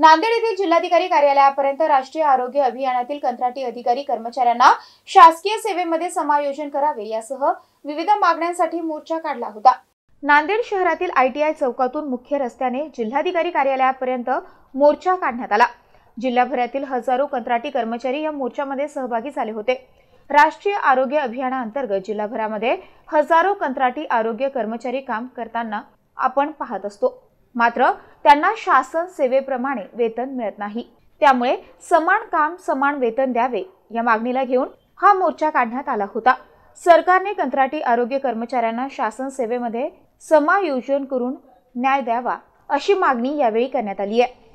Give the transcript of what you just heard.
नांदेड येथील जिल्हाधिकारी कार्यालयापर्यंत राष्ट्रीय आरोग्य अभियानातील कंत्राटी अधिकारी कर्मचाऱ्यांना शासकीय सेवेमध्ये समायोजन करावे यासह विविध मागण्यांसाठी मोर्चा काढला होता नांदेड शहरातील आयटीआय चौकातून मुख्य रस्त्याने जिल्हाधिकारी कार्यालयापर्यंत मोर्चा काढण्यात आला जिल्हाभरातील हजारो कंत्राटी कर्मचारी या मोर्चामध्ये सहभागी झाले होते राष्ट्रीय आरोग्य अभियानाअंतर्गत जिल्हाभरामध्ये हजारो कंत्राटी आरोग्य कर्मचारी काम करताना आपण पाहत असतो मात्र त्यांना शासन सेवेप्रमाणे वेतन मिळत नाही त्यामुळे समान काम समान वेतन द्यावे या मागणीला घेऊन हा मोर्चा काढण्यात आला होता सरकारने कंत्राटी आरोग्य कर्मचाऱ्यांना शासन सेवेमध्ये समायोजन करून न्याय द्यावा अशी मागणी यावेळी करण्यात आली आहे